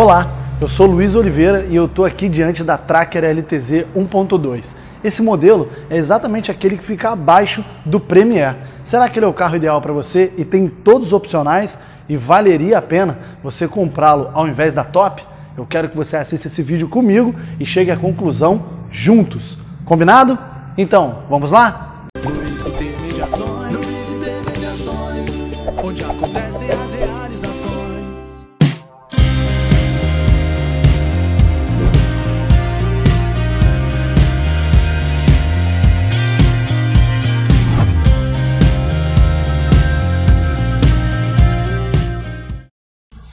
Olá, eu sou Luiz Oliveira e eu estou aqui diante da Tracker LTZ 1.2. Esse modelo é exatamente aquele que fica abaixo do Premier. Será que ele é o carro ideal para você e tem todos os opcionais e valeria a pena você comprá-lo ao invés da Top? Eu quero que você assista esse vídeo comigo e chegue à conclusão juntos. Combinado? Então, vamos lá?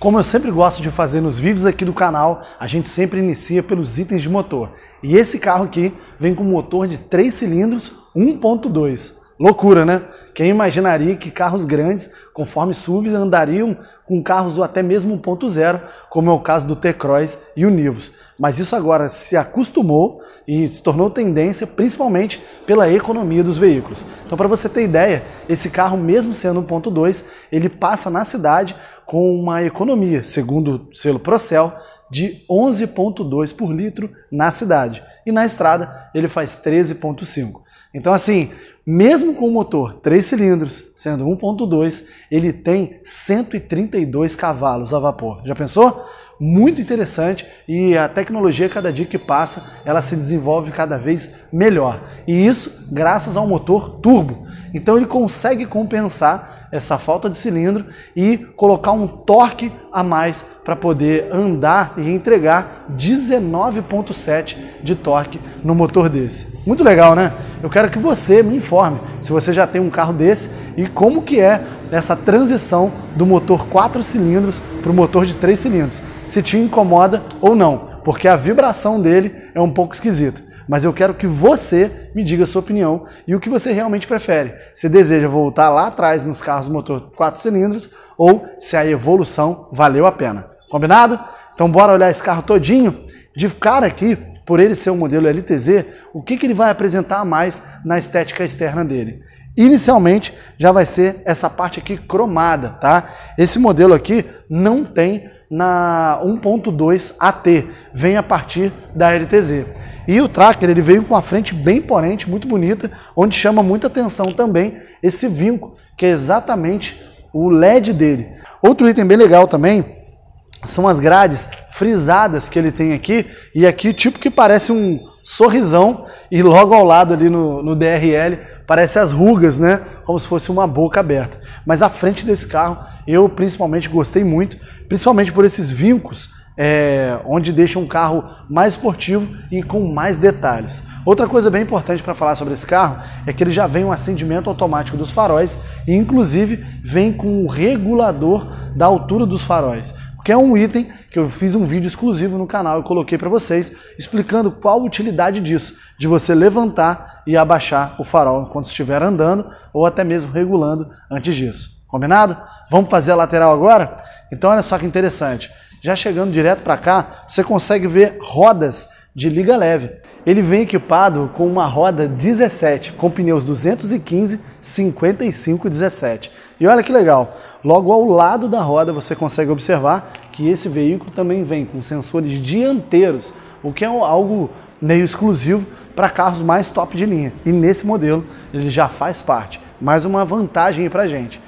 Como eu sempre gosto de fazer nos vídeos aqui do canal, a gente sempre inicia pelos itens de motor. E esse carro aqui vem com motor de 3 cilindros 1.2. Loucura, né? Quem imaginaria que carros grandes, conforme SUVs, andariam com carros ou até mesmo 1.0, como é o caso do T-Cross e o Nivus. Mas isso agora se acostumou e se tornou tendência, principalmente pela economia dos veículos. Então, para você ter ideia, esse carro, mesmo sendo 1.2, ele passa na cidade com uma economia, segundo o selo Procel, de 11,2 por litro na cidade. E na estrada, ele faz 13,5. Então, assim, mesmo com o motor 3 cilindros, sendo 1.2, ele tem 132 cavalos a vapor. Já pensou? Muito interessante e a tecnologia, cada dia que passa, ela se desenvolve cada vez melhor. E isso graças ao motor turbo. Então ele consegue compensar essa falta de cilindro e colocar um torque a mais para poder andar e entregar 19.7 de torque no motor desse. Muito legal, né? Eu quero que você me informe se você já tem um carro desse e como que é essa transição do motor 4 cilindros para o motor de 3 cilindros. Se te incomoda ou não, porque a vibração dele é um pouco esquisita mas eu quero que você me diga a sua opinião e o que você realmente prefere. Você deseja voltar lá atrás nos carros motor 4 cilindros ou se a evolução valeu a pena. Combinado? Então bora olhar esse carro todinho. De cara aqui, por ele ser um modelo LTZ, o que, que ele vai apresentar a mais na estética externa dele? Inicialmente já vai ser essa parte aqui cromada, tá? Esse modelo aqui não tem na 1.2 AT, vem a partir da LTZ. E o Tracker ele veio com a frente bem imponente, muito bonita, onde chama muita atenção também esse vinco, que é exatamente o LED dele. Outro item bem legal também são as grades frisadas que ele tem aqui, e aqui tipo que parece um sorrisão, e logo ao lado ali no, no DRL parece as rugas, né? Como se fosse uma boca aberta. Mas a frente desse carro eu principalmente gostei muito, principalmente por esses vincos é, onde deixa um carro mais esportivo e com mais detalhes. Outra coisa bem importante para falar sobre esse carro é que ele já vem um acendimento automático dos faróis e inclusive vem com o regulador da altura dos faróis, que é um item que eu fiz um vídeo exclusivo no canal e coloquei para vocês explicando qual a utilidade disso, de você levantar e abaixar o farol enquanto estiver andando ou até mesmo regulando antes disso. Combinado? Vamos fazer a lateral agora? Então olha só que interessante. Já chegando direto para cá, você consegue ver rodas de liga leve. Ele vem equipado com uma roda 17, com pneus 215, 55 17. E olha que legal, logo ao lado da roda você consegue observar que esse veículo também vem com sensores dianteiros, o que é algo meio exclusivo para carros mais top de linha. E nesse modelo ele já faz parte. Mais uma vantagem para a gente.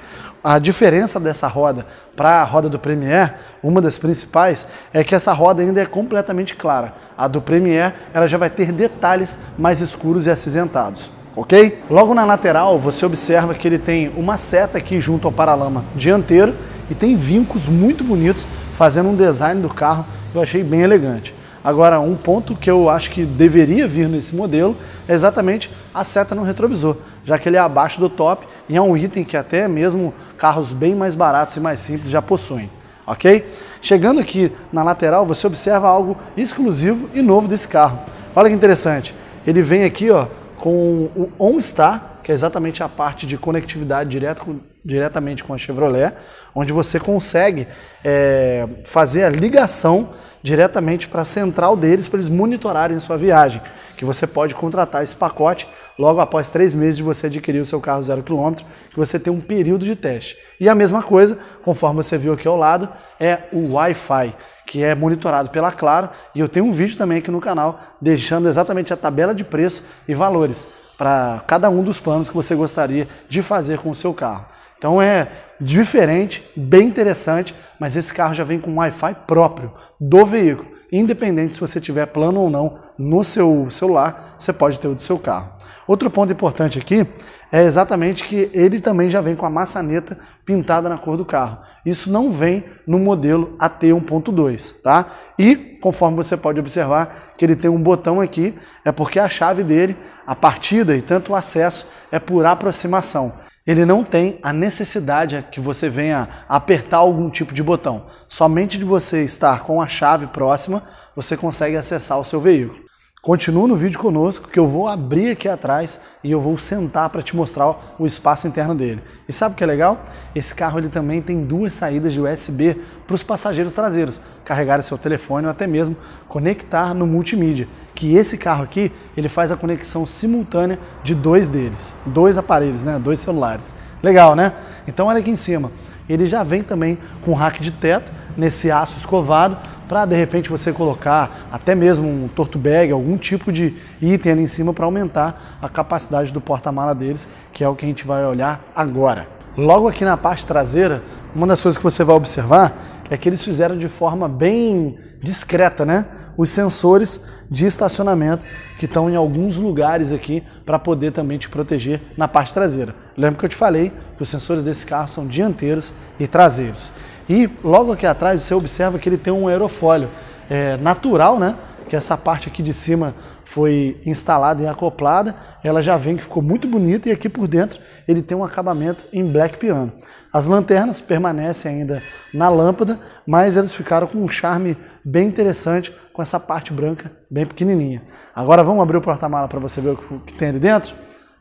A diferença dessa roda para a roda do Premier, uma das principais, é que essa roda ainda é completamente clara. A do Premier, ela já vai ter detalhes mais escuros e acinzentados ok? Logo na lateral, você observa que ele tem uma seta aqui junto ao paralama dianteiro e tem vincos muito bonitos, fazendo um design do carro que eu achei bem elegante. Agora, um ponto que eu acho que deveria vir nesse modelo é exatamente a seta no retrovisor já que ele é abaixo do top e é um item que até mesmo carros bem mais baratos e mais simples já possuem, ok? Chegando aqui na lateral, você observa algo exclusivo e novo desse carro. Olha que interessante, ele vem aqui ó, com o OnStar, que é exatamente a parte de conectividade direto com, diretamente com a Chevrolet, onde você consegue é, fazer a ligação diretamente para a central deles para eles monitorarem sua viagem, que você pode contratar esse pacote logo após três meses de você adquirir o seu carro zero quilômetro, que você tem um período de teste. E a mesma coisa, conforme você viu aqui ao lado, é o Wi-Fi, que é monitorado pela Claro, e eu tenho um vídeo também aqui no canal deixando exatamente a tabela de preço e valores para cada um dos planos que você gostaria de fazer com o seu carro. Então é diferente, bem interessante, mas esse carro já vem com Wi-Fi próprio do veículo. Independente se você tiver plano ou não no seu celular, você pode ter o do seu carro. Outro ponto importante aqui é exatamente que ele também já vem com a maçaneta pintada na cor do carro. Isso não vem no modelo AT 1.2, tá? E conforme você pode observar que ele tem um botão aqui, é porque a chave dele, a partida e tanto o acesso é por aproximação ele não tem a necessidade que você venha apertar algum tipo de botão. Somente de você estar com a chave próxima, você consegue acessar o seu veículo. Continua no vídeo conosco que eu vou abrir aqui atrás e eu vou sentar para te mostrar o espaço interno dele. E sabe o que é legal? Esse carro ele também tem duas saídas de USB para os passageiros traseiros, carregar seu telefone ou até mesmo conectar no multimídia que esse carro aqui, ele faz a conexão simultânea de dois deles, dois aparelhos, né? Dois celulares. Legal, né? Então olha aqui em cima. Ele já vem também com rack de teto, nesse aço escovado, para de repente você colocar até mesmo um torto bag, algum tipo de item ali em cima para aumentar a capacidade do porta-mala deles, que é o que a gente vai olhar agora. Logo aqui na parte traseira, uma das coisas que você vai observar é que eles fizeram de forma bem discreta, né? os sensores de estacionamento que estão em alguns lugares aqui para poder também te proteger na parte traseira. Lembra que eu te falei que os sensores desse carro são dianteiros e traseiros. E logo aqui atrás você observa que ele tem um aerofólio é, natural, né? Que é essa parte aqui de cima foi instalada e acoplada, ela já vem que ficou muito bonita e aqui por dentro ele tem um acabamento em black piano. As lanternas permanecem ainda na lâmpada, mas eles ficaram com um charme bem interessante com essa parte branca bem pequenininha. Agora vamos abrir o porta-mala para você ver o que tem ali dentro?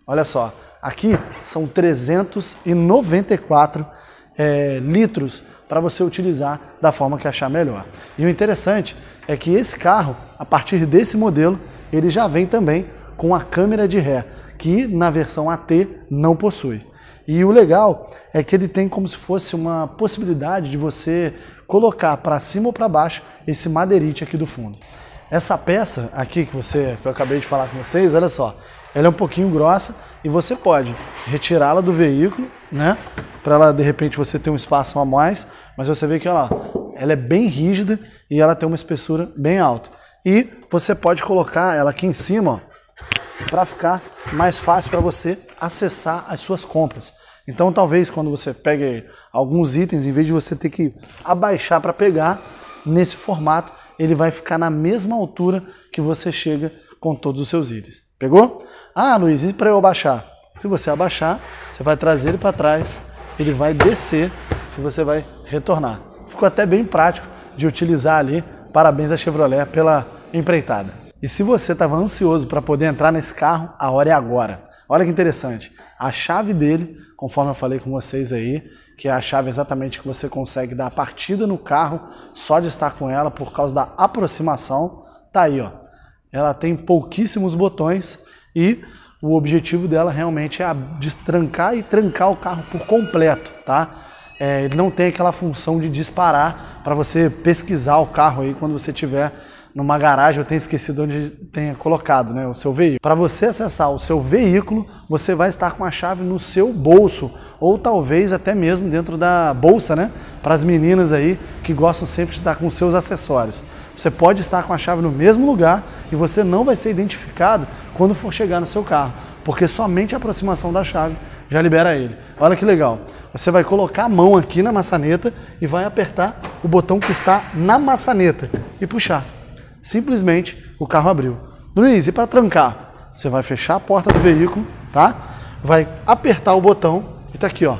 Olha só, aqui são 394 é, litros para você utilizar da forma que achar melhor. E o interessante é que esse carro, a partir desse modelo, ele já vem também com a câmera de ré, que na versão AT não possui. E o legal é que ele tem como se fosse uma possibilidade de você colocar para cima ou para baixo esse madeirite aqui do fundo. Essa peça aqui que você que eu acabei de falar com vocês, olha só, ela é um pouquinho grossa e você pode retirá-la do veículo, né? Para ela de repente você ter um espaço a mais, mas você vê que ela, ela é bem rígida e ela tem uma espessura bem alta. E você pode colocar ela aqui em cima para ficar mais fácil para você acessar as suas compras. Então, talvez quando você pegue alguns itens, em vez de você ter que abaixar para pegar nesse formato, ele vai ficar na mesma altura que você chega com todos os seus itens. Pegou? Ah, Luiz, e para eu abaixar? Se você abaixar, você vai trazer ele para trás, ele vai descer e você vai retornar. Ficou até bem prático de utilizar ali. Parabéns à Chevrolet pela empreitada. E se você estava ansioso para poder entrar nesse carro, a hora é agora. Olha que interessante. A chave dele, conforme eu falei com vocês aí, que é a chave exatamente que você consegue dar a partida no carro só de estar com ela por causa da aproximação, tá aí, ó. Ela tem pouquíssimos botões e o objetivo dela realmente é destrancar e trancar o carro por completo, tá? É, ele não tem aquela função de disparar para você pesquisar o carro aí quando você tiver numa garagem eu tenho esquecido onde tenha colocado né, o seu veículo. Para você acessar o seu veículo, você vai estar com a chave no seu bolso ou talvez até mesmo dentro da bolsa, né? Para as meninas aí que gostam sempre de estar com seus acessórios. Você pode estar com a chave no mesmo lugar e você não vai ser identificado quando for chegar no seu carro, porque somente a aproximação da chave já libera ele. Olha que legal. Você vai colocar a mão aqui na maçaneta e vai apertar o botão que está na maçaneta e puxar. Simplesmente o carro abriu. Luiz, e para trancar? Você vai fechar a porta do veículo, tá? Vai apertar o botão e tá aqui, ó.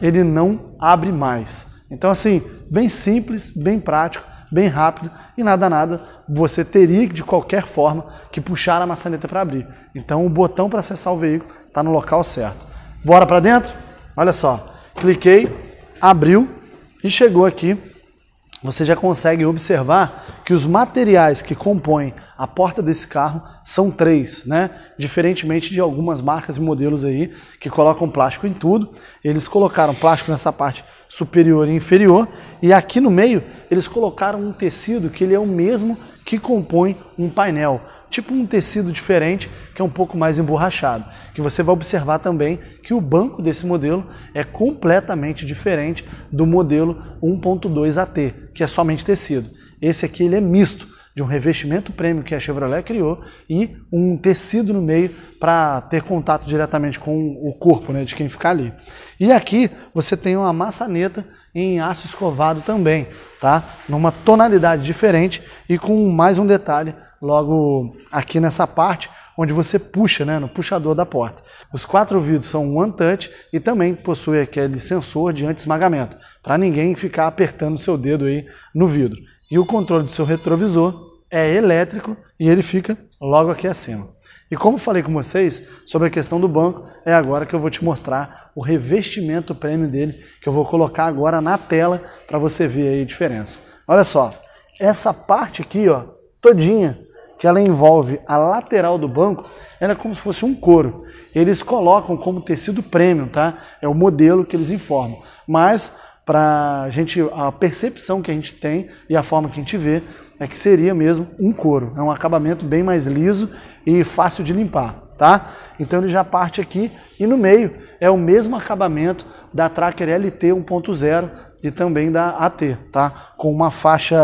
Ele não abre mais. Então, assim, bem simples, bem prático, bem rápido e nada, nada, você teria de qualquer forma que puxar a maçaneta para abrir. Então, o botão para acessar o veículo está no local certo. Bora para dentro? Olha só, cliquei, abriu e chegou aqui você já consegue observar que os materiais que compõem a porta desse carro são três, né? Diferentemente de algumas marcas e modelos aí que colocam plástico em tudo, eles colocaram plástico nessa parte superior e inferior e aqui no meio eles colocaram um tecido que ele é o mesmo que compõem um painel, tipo um tecido diferente que é um pouco mais emborrachado. Que você vai observar também que o banco desse modelo é completamente diferente do modelo 1.2 AT, que é somente tecido. Esse aqui ele é misto, de um revestimento prêmio que a Chevrolet criou e um tecido no meio para ter contato diretamente com o corpo né, de quem ficar ali. E aqui você tem uma maçaneta em aço escovado também, tá? Numa tonalidade diferente e com mais um detalhe logo aqui nessa parte onde você puxa, né, no puxador da porta. Os quatro vidros são one touch e também possui aquele sensor de anti-esmagamento, para ninguém ficar apertando seu dedo aí no vidro. E o controle do seu retrovisor é elétrico e ele fica logo aqui acima. E como falei com vocês sobre a questão do banco, é agora que eu vou te mostrar o revestimento prêmio dele, que eu vou colocar agora na tela para você ver aí a diferença. Olha só, essa parte aqui, ó, todinha, que ela envolve a lateral do banco, ela é como se fosse um couro. Eles colocam como tecido prêmio, tá? É o modelo que eles informam. Mas para a gente, a percepção que a gente tem e a forma que a gente vê, é que seria mesmo um couro. É um acabamento bem mais liso e fácil de limpar, tá? Então ele já parte aqui e no meio é o mesmo acabamento da Tracker LT 1.0 e também da AT, tá? Com uma faixa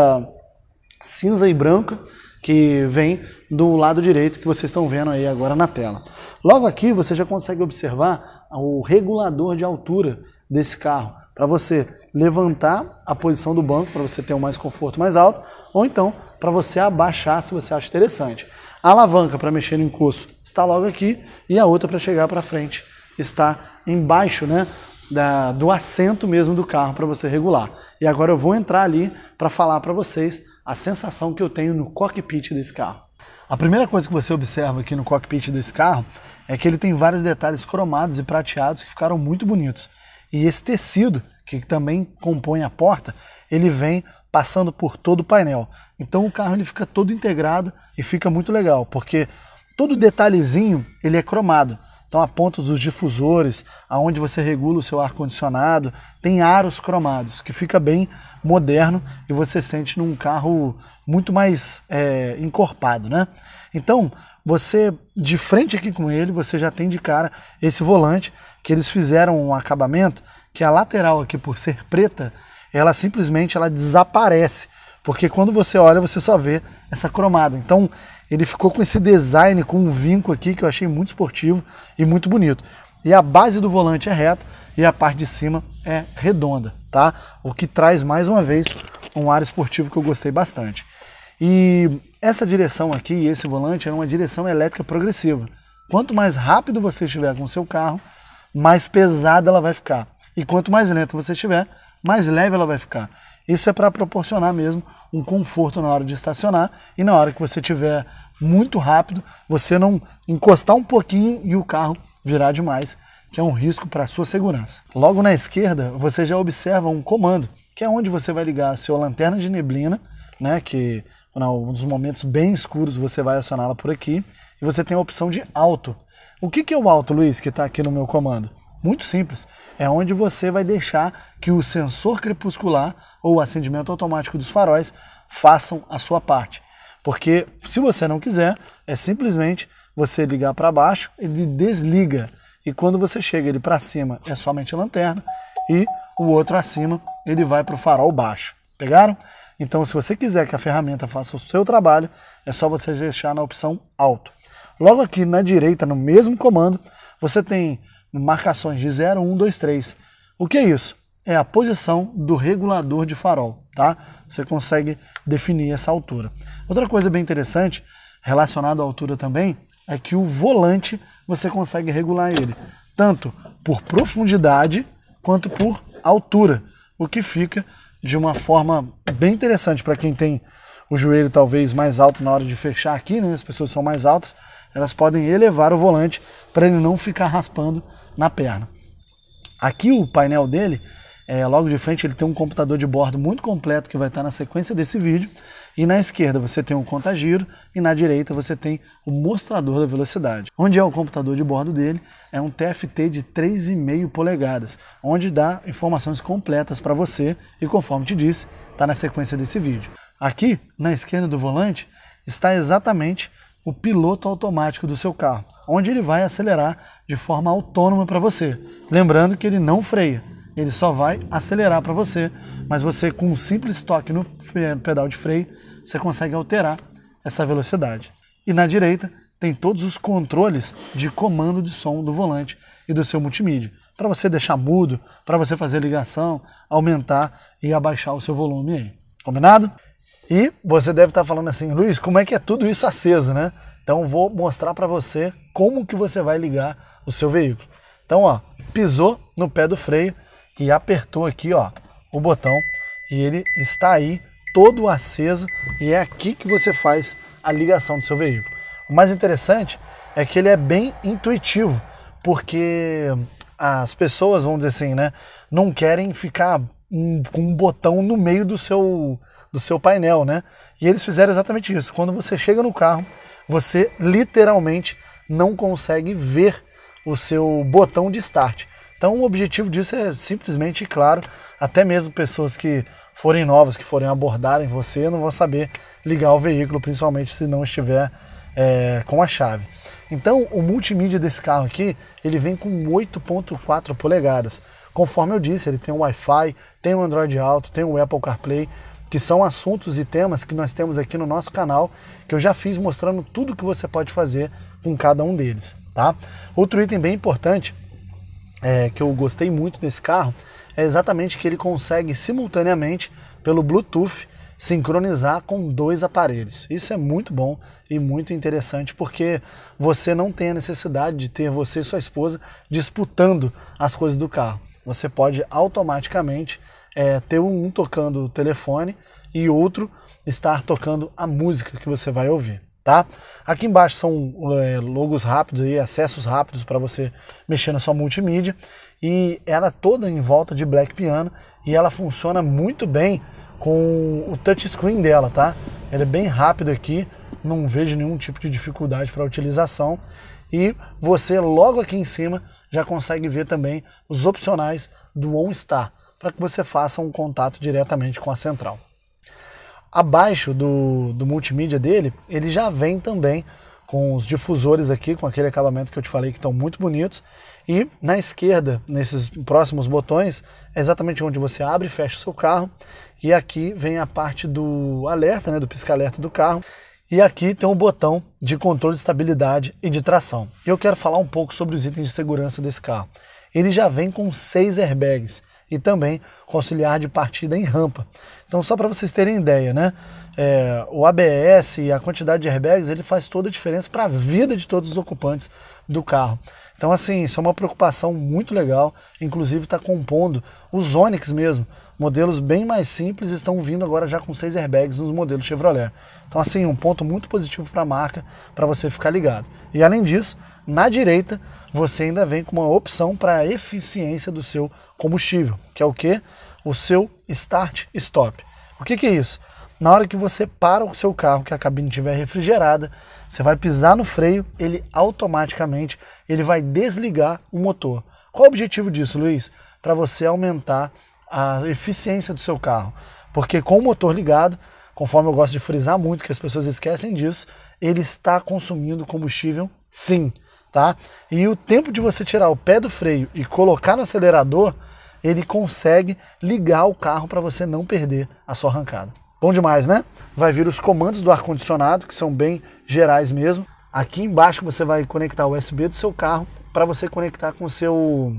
cinza e branca que vem do lado direito que vocês estão vendo aí agora na tela. Logo aqui você já consegue observar o regulador de altura desse carro para você levantar a posição do banco para você ter um mais conforto mais alto, ou então para você abaixar se você acha interessante. A alavanca para mexer no encosto está logo aqui e a outra para chegar para frente está embaixo, né, da, do assento mesmo do carro para você regular. E agora eu vou entrar ali para falar para vocês a sensação que eu tenho no cockpit desse carro. A primeira coisa que você observa aqui no cockpit desse carro é que ele tem vários detalhes cromados e prateados que ficaram muito bonitos. E esse tecido, que também compõe a porta, ele vem passando por todo o painel. Então o carro ele fica todo integrado e fica muito legal, porque todo detalhezinho ele é cromado. Então a ponta dos difusores, aonde você regula o seu ar condicionado, tem aros cromados, que fica bem moderno e você sente num carro muito mais é, encorpado, né? Então você, de frente aqui com ele, você já tem de cara esse volante que eles fizeram um acabamento que a lateral aqui, por ser preta, ela simplesmente ela desaparece. Porque quando você olha, você só vê essa cromada. Então, ele ficou com esse design, com um vinco aqui que eu achei muito esportivo e muito bonito. E a base do volante é reta e a parte de cima é redonda, tá? O que traz mais uma vez um ar esportivo que eu gostei bastante. E essa direção aqui, esse volante, é uma direção elétrica progressiva. Quanto mais rápido você estiver com o seu carro, mais pesada ela vai ficar. E quanto mais lento você estiver, mais leve ela vai ficar. Isso é para proporcionar mesmo um conforto na hora de estacionar e na hora que você estiver muito rápido, você não encostar um pouquinho e o carro virar demais, que é um risco para a sua segurança. Logo na esquerda, você já observa um comando, que é onde você vai ligar a sua lanterna de neblina, né, que um dos momentos bem escuros, você vai acioná-la por aqui e você tem a opção de alto. O que, que é o alto, Luiz, que está aqui no meu comando? Muito simples. É onde você vai deixar que o sensor crepuscular ou o acendimento automático dos faróis façam a sua parte. Porque se você não quiser, é simplesmente você ligar para baixo, ele desliga. E quando você chega ele para cima, é somente lanterna. E o outro acima, ele vai para o farol baixo. Pegaram? Então, se você quiser que a ferramenta faça o seu trabalho, é só você deixar na opção alto. Logo aqui na direita, no mesmo comando, você tem marcações de 0, 1, 2, 3. O que é isso? É a posição do regulador de farol, tá? Você consegue definir essa altura. Outra coisa bem interessante, relacionada à altura também, é que o volante você consegue regular ele, tanto por profundidade quanto por altura, o que fica de uma forma bem interessante para quem tem o joelho talvez mais alto na hora de fechar aqui, né? As pessoas são mais altas, elas podem elevar o volante para ele não ficar raspando na perna. Aqui o painel dele, é, logo de frente, ele tem um computador de bordo muito completo que vai estar na sequência desse vídeo. E na esquerda você tem um contagiro e na direita você tem o mostrador da velocidade. Onde é o computador de bordo dele? É um TFT de 3,5 polegadas, onde dá informações completas para você e conforme te disse, está na sequência desse vídeo. Aqui, na esquerda do volante, está exatamente o piloto automático do seu carro, onde ele vai acelerar de forma autônoma para você. Lembrando que ele não freia, ele só vai acelerar para você, mas você com um simples toque no pedal de freio você consegue alterar essa velocidade. E na direita tem todos os controles de comando de som do volante e do seu multimídia, para você deixar mudo, para você fazer ligação, aumentar e abaixar o seu volume aí. Combinado? E você deve estar tá falando assim, Luiz, como é que é tudo isso aceso, né? Então vou mostrar para você como que você vai ligar o seu veículo. Então, ó, pisou no pé do freio e apertou aqui, ó, o botão e ele está aí todo aceso e é aqui que você faz a ligação do seu veículo. O mais interessante é que ele é bem intuitivo, porque as pessoas, vamos dizer assim, né, não querem ficar um, com um botão no meio do seu, do seu painel, né? E eles fizeram exatamente isso. Quando você chega no carro, você literalmente não consegue ver o seu botão de start. Então o objetivo disso é simplesmente, claro, até mesmo pessoas que forem novas, que forem abordarem você, não vão saber ligar o veículo, principalmente se não estiver é, com a chave. Então, o multimídia desse carro aqui, ele vem com 8.4 polegadas. Conforme eu disse, ele tem o Wi-Fi, tem o Android Auto, tem o Apple CarPlay, que são assuntos e temas que nós temos aqui no nosso canal, que eu já fiz mostrando tudo que você pode fazer com cada um deles, tá? Outro item bem importante é, que eu gostei muito nesse carro é exatamente que ele consegue simultaneamente, pelo Bluetooth, sincronizar com dois aparelhos. Isso é muito bom e muito interessante porque você não tem a necessidade de ter você e sua esposa disputando as coisas do carro. Você pode automaticamente é, ter um tocando o telefone e outro estar tocando a música que você vai ouvir tá? Aqui embaixo são é, logos rápidos aí acessos rápidos para você mexer na sua multimídia e ela é toda em volta de Black Piano e ela funciona muito bem com o touchscreen dela, tá? Ela é bem rápida aqui, não vejo nenhum tipo de dificuldade para utilização e você logo aqui em cima já consegue ver também os opcionais do OnStar para que você faça um contato diretamente com a central. Abaixo do, do multimídia dele, ele já vem também com os difusores aqui, com aquele acabamento que eu te falei que estão muito bonitos. E na esquerda, nesses próximos botões, é exatamente onde você abre e fecha o seu carro. E aqui vem a parte do alerta, né, do pisca-alerta do carro. E aqui tem o um botão de controle de estabilidade e de tração. E eu quero falar um pouco sobre os itens de segurança desse carro. Ele já vem com seis airbags e também com auxiliar de partida em rampa. Então, só para vocês terem ideia, né? É, o ABS e a quantidade de airbags ele faz toda a diferença para a vida de todos os ocupantes do carro. Então, assim, isso é uma preocupação muito legal. Inclusive, está compondo os Onix mesmo. Modelos bem mais simples estão vindo agora já com seis airbags nos modelos Chevrolet. Então, assim, um ponto muito positivo para a marca, para você ficar ligado. E além disso, na direita, você ainda vem com uma opção para a eficiência do seu combustível, que é o que? O seu start stop. O que, que é isso? Na hora que você para o seu carro, que a cabine estiver refrigerada, você vai pisar no freio, ele automaticamente ele vai desligar o motor. Qual o objetivo disso, Luiz? Para você aumentar a eficiência do seu carro. Porque com o motor ligado, conforme eu gosto de frisar muito, que as pessoas esquecem disso, ele está consumindo combustível sim tá? E o tempo de você tirar o pé do freio e colocar no acelerador, ele consegue ligar o carro para você não perder a sua arrancada. Bom demais, né? Vai vir os comandos do ar-condicionado, que são bem gerais mesmo. Aqui embaixo você vai conectar o USB do seu carro para você conectar com o seu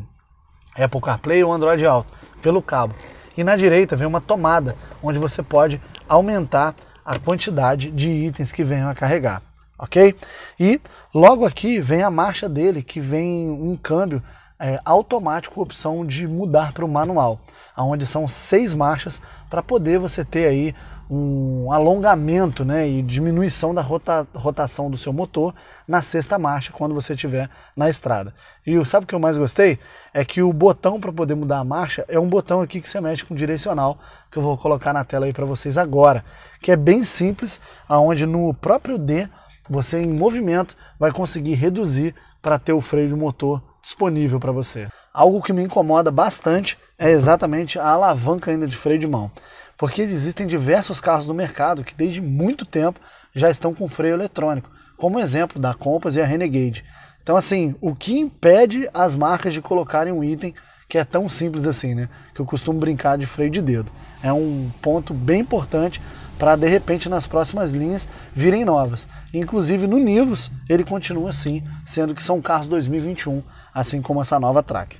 Apple CarPlay ou Android Auto pelo cabo. E na direita vem uma tomada onde você pode aumentar a quantidade de itens que venham a carregar ok? E logo aqui vem a marcha dele, que vem um câmbio é, automático, opção de mudar para o manual, aonde são seis marchas para poder você ter aí um alongamento né, e diminuição da rota, rotação do seu motor na sexta marcha quando você estiver na estrada. E sabe o que eu mais gostei? É que o botão para poder mudar a marcha é um botão aqui que você mexe com direcional, que eu vou colocar na tela aí para vocês agora, que é bem simples, aonde no próprio D você em movimento vai conseguir reduzir para ter o freio de motor disponível para você. Algo que me incomoda bastante é exatamente a alavanca ainda de freio de mão, porque existem diversos carros no mercado que desde muito tempo já estão com freio eletrônico, como exemplo da Compass e a Renegade. Então assim, o que impede as marcas de colocarem um item que é tão simples assim, né? Que eu costumo brincar de freio de dedo. É um ponto bem importante para de repente nas próximas linhas virem novas. Inclusive no Nivus ele continua assim, sendo que são carros 2021, assim como essa nova Track.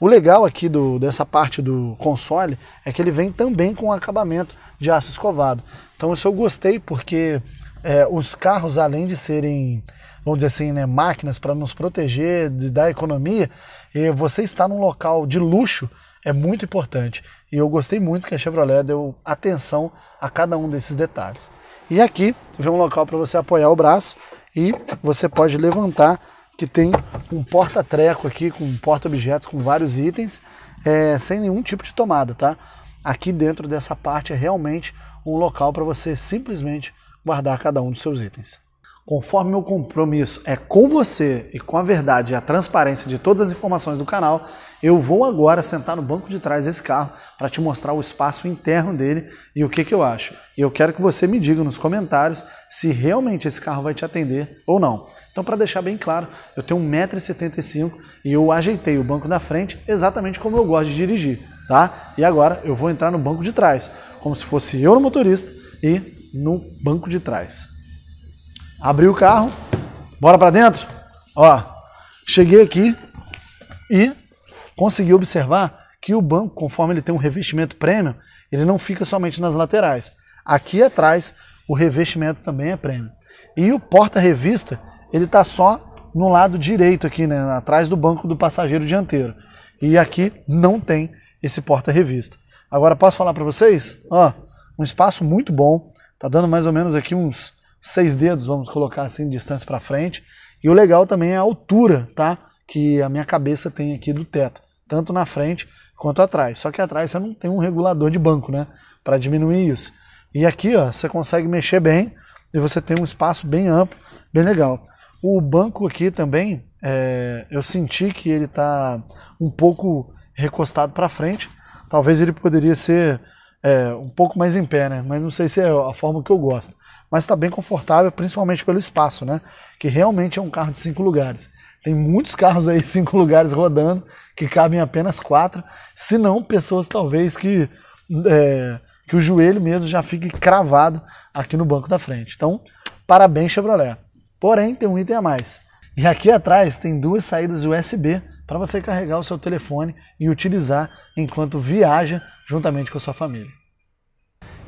O legal aqui do, dessa parte do console é que ele vem também com acabamento de aço escovado. Então isso eu gostei porque é, os carros, além de serem, vamos dizer assim, né, máquinas para nos proteger de, da economia, você está num local de luxo é muito importante. E eu gostei muito que a Chevrolet deu atenção a cada um desses detalhes. E aqui vem um local para você apoiar o braço e você pode levantar que tem um porta-treco aqui com porta-objetos com vários itens é, sem nenhum tipo de tomada, tá? Aqui dentro dessa parte é realmente um local para você simplesmente guardar cada um dos seus itens. Conforme meu compromisso é com você e com a verdade e a transparência de todas as informações do canal, eu vou agora sentar no banco de trás desse carro para te mostrar o espaço interno dele e o que, que eu acho. E eu quero que você me diga nos comentários se realmente esse carro vai te atender ou não. Então, para deixar bem claro, eu tenho 1,75m e eu ajeitei o banco da frente exatamente como eu gosto de dirigir, tá? E agora eu vou entrar no banco de trás, como se fosse eu no motorista e no banco de trás. Abri o carro, bora para dentro. Ó, cheguei aqui e consegui observar que o banco, conforme ele tem um revestimento premium, ele não fica somente nas laterais. Aqui atrás, o revestimento também é premium. E o porta-revista, ele está só no lado direito aqui, né, atrás do banco do passageiro dianteiro. E aqui não tem esse porta-revista. Agora posso falar para vocês, ó, um espaço muito bom, tá dando mais ou menos aqui uns seis dedos, vamos colocar assim, distância para frente. E o legal também é a altura, tá? Que a minha cabeça tem aqui do teto, tanto na frente quanto atrás. Só que atrás você não tem um regulador de banco, né? Para diminuir isso. E aqui, ó, você consegue mexer bem e você tem um espaço bem amplo, bem legal. O banco aqui também, é, eu senti que ele tá um pouco recostado para frente. Talvez ele poderia ser é, um pouco mais em pé, né? Mas não sei se é a forma que eu gosto. Mas está bem confortável, principalmente pelo espaço, né? Que realmente é um carro de cinco lugares. Tem muitos carros aí, cinco lugares rodando, que cabem apenas quatro. Se não, pessoas talvez que, é, que o joelho mesmo já fique cravado aqui no banco da frente. Então, parabéns, Chevrolet. Porém, tem um item a mais. E aqui atrás tem duas saídas USB para você carregar o seu telefone e utilizar enquanto viaja juntamente com a sua família.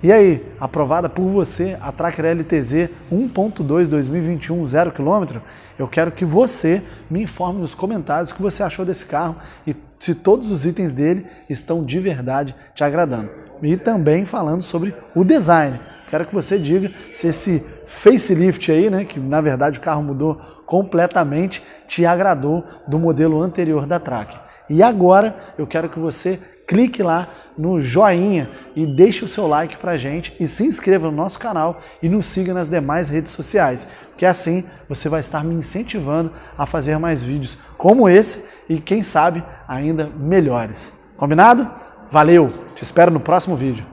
E aí, aprovada por você a Tracker LTZ 1.2 2021 0 km? Eu quero que você me informe nos comentários o que você achou desse carro e se todos os itens dele estão de verdade te agradando. E também falando sobre o design. Quero que você diga se esse facelift aí, né, que na verdade o carro mudou completamente, te agradou do modelo anterior da Track. E agora eu quero que você clique lá no joinha e deixe o seu like pra gente e se inscreva no nosso canal e nos siga nas demais redes sociais, porque assim você vai estar me incentivando a fazer mais vídeos como esse e quem sabe ainda melhores. Combinado? Valeu, te espero no próximo vídeo.